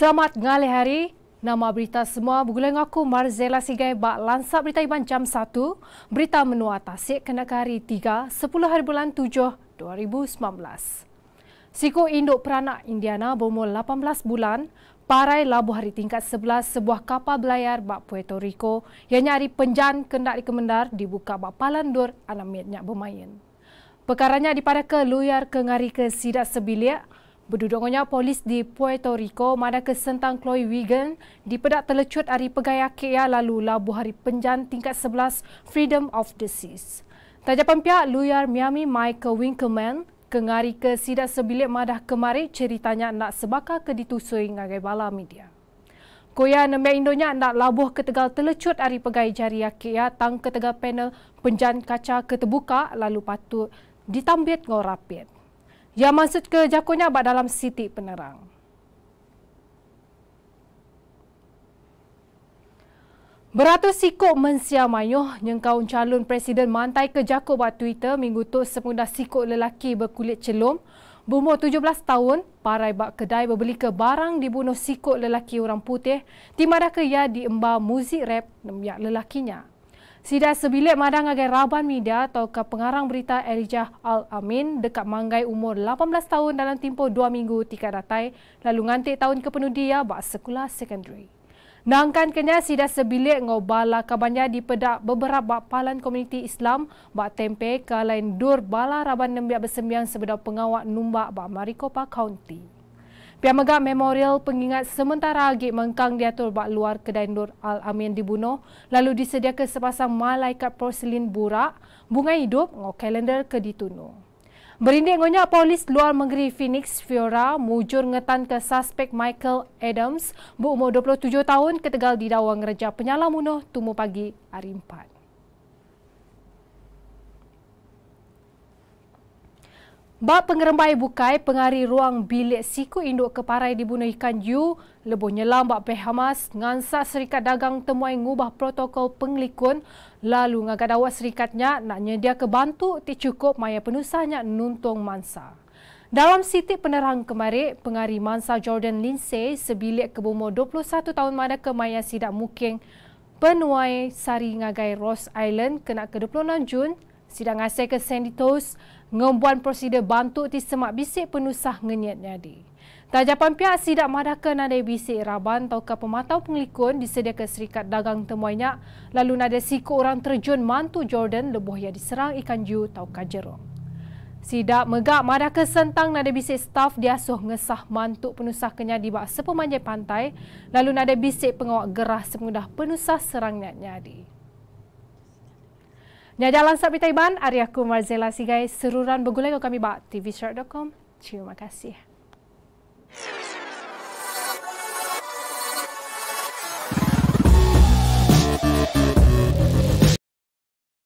Selamat ngali hari. Nama berita semua bergulang aku Marzela Sigai bak lansak berita iban jam 1. Berita menua tasik kena ke hari 3, 10 hari bulan 7, 2019. Siku induk peranak Indiana berumur 18 bulan. Parai labuh hari tingkat 11 sebuah kapal belayar bak Puerto Rico. Yang nyari penjan kendak di kemendar dibuka bak palandur anak mietnya bermain. Pekaranya dipada ke luar ke ngari ke sidak sebilik. Berdudungnya polis di Puerto Rico, mana kesentang Chloe Wigan dipedak terlecut hari pegaya kaya lalu labuh hari penjan tingkat 11 Freedom of the Seas. Tajapan pihak Luyar Miami Michael Winkleman kengari ke sidak sebilik madah kemari ceritanya nak sebakar ke ditusui ngagai bala media. Koya nembak indonya nak labuh ke tegal telecut dari pegai jari akia tang ke tegal panel penjan kaca ke terbuka lalu patut ditambit ngorapit yang masuk ke jakunnya abad dalam Siti Penerang. Beratus sikuk mensia mayuh nyengkaun calon presiden mantai ke jakuk buat Twitter minggu tu semudah sikuk lelaki berkulit celum Bumur 17 tahun, parai bak kedai berbeli ke barang dibunuh sikut lelaki orang putih, timadah ke ia diembar muzik rap nemiak lelakinya. Sida sebilik madang agai Raban Media atau ke pengarang berita Elijah Al-Amin dekat Manggai umur 18 tahun dalam tempoh 2 minggu tika datai lalu ngantik tahun ke penudia bak sekolah secondary. Nangkan kenya sida sebilik ngobala kabarnya di pedak beberapa bak komuniti Islam bak tempe ke lain dur bala Raban Nembiak bersembiang sebedau pengawak numbak bak Marikopa County. Pihak Megat Memorial pengingat sementara lagi Mengkang diatur bak luar kedai Nur Al-Amin dibunuh lalu disediakan sepasang malaikat porselin burak, bunga hidup, ngok kalender ke ditunu. Berindik ngonyak polis luar negeri Phoenix Fiora mujur ngetan ke suspek Michael Adams berumur 27 tahun ketegal di dawang reja penyala munuh tumuh pagi hari 4. Bak pengerembai bukai pengari ruang bilik siku induk keparai dibunuh ikan Yu lebuh nyelam bak peh Hamas ngansa serikat dagang temuai ngubah protokol penglikun lalu ngagak serikatnya nak nyedia kebantu ti cukup maya penusahnya nuntung mansa. Dalam sitik penerang kemarin, pengari mansa Jordan Lindsay sebilik kebumo 21 tahun mana ke maya sidak muking penuai sari ngagai Ross Island kena ke 26 Jun 1998. Sidang asal ke Sanditos, ngembuan prosedur bantu di semak bisik penusah ngenyat nyadi. Tajapan pihak sidak madakan nade bisik raban atau ke pematau penglikun disedia ke serikat dagang temuanya lalu nade siku orang terjun mantu Jordan lebuh yang diserang ikan ju atau kajerong. Sidak megak madak ke sentang nada bisik staf diasuh ngesah mantu penusah kenyadi di bak sepemanjai pantai lalu nade bisik pengawak gerah semudah penusah serang nyat nyadi. Nyaja lansap berita Iban, Arya Kumar Zela Sigai, seruran begulai kami bawa tvshirt.com. Terima kasih.